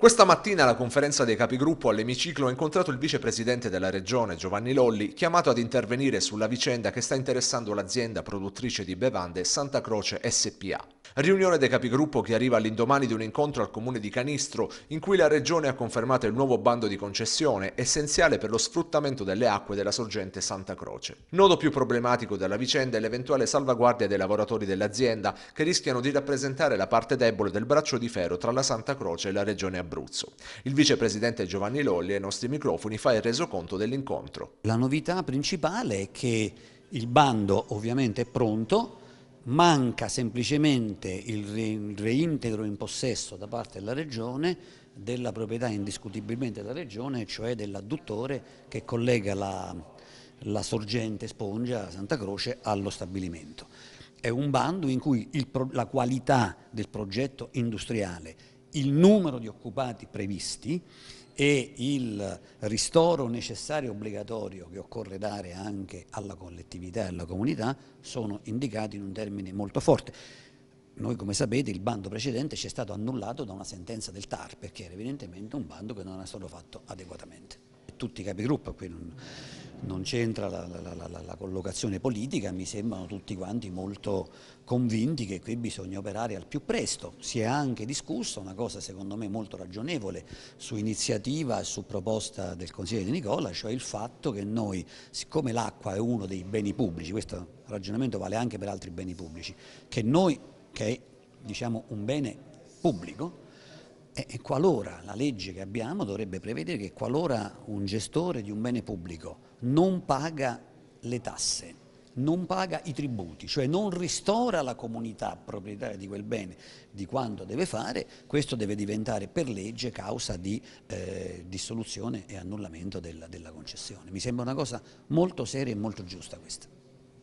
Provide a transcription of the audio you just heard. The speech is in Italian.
Questa mattina alla conferenza dei capigruppo all'emiciclo ho incontrato il vicepresidente della regione Giovanni Lolli, chiamato ad intervenire sulla vicenda che sta interessando l'azienda produttrice di bevande Santa Croce SPA. Riunione dei capigruppo che arriva all'indomani di un incontro al comune di Canistro in cui la regione ha confermato il nuovo bando di concessione essenziale per lo sfruttamento delle acque della sorgente Santa Croce. Nodo più problematico della vicenda è l'eventuale salvaguardia dei lavoratori dell'azienda che rischiano di rappresentare la parte debole del braccio di ferro tra la Santa Croce e la regione Abruzzo. Il vicepresidente Giovanni Lolli ai nostri microfoni fa il resoconto dell'incontro. La novità principale è che il bando ovviamente è pronto, manca semplicemente il reintegro in possesso da parte della Regione della proprietà indiscutibilmente della Regione, cioè dell'adduttore che collega la, la sorgente Spongia Santa Croce allo stabilimento. È un bando in cui il, la qualità del progetto industriale il numero di occupati previsti e il ristoro necessario e obbligatorio che occorre dare anche alla collettività e alla comunità sono indicati in un termine molto forte. Noi come sapete il bando precedente ci è stato annullato da una sentenza del TAR perché era evidentemente un bando che non era stato fatto adeguatamente. Tutti i capigruppo qui non non c'entra la, la, la, la, collocazione politica, mi sembrano tutti quanti molto convinti che qui bisogna operare al più presto. Si è anche discusso, una cosa secondo me molto ragionevole, su iniziativa e su proposta del Consiglio di Nicola, cioè il fatto che noi, siccome l'acqua è uno dei beni pubblici, questo ragionamento vale anche per altri beni pubblici, che noi, che è diciamo, un bene pubblico, e qualora la legge che abbiamo dovrebbe prevedere che qualora un gestore di un bene pubblico non paga le tasse, non paga i tributi, cioè non ristora la comunità proprietaria di quel bene di quanto deve fare, questo deve diventare per legge causa di eh, dissoluzione e annullamento della, della concessione. Mi sembra una cosa molto seria e molto giusta questa.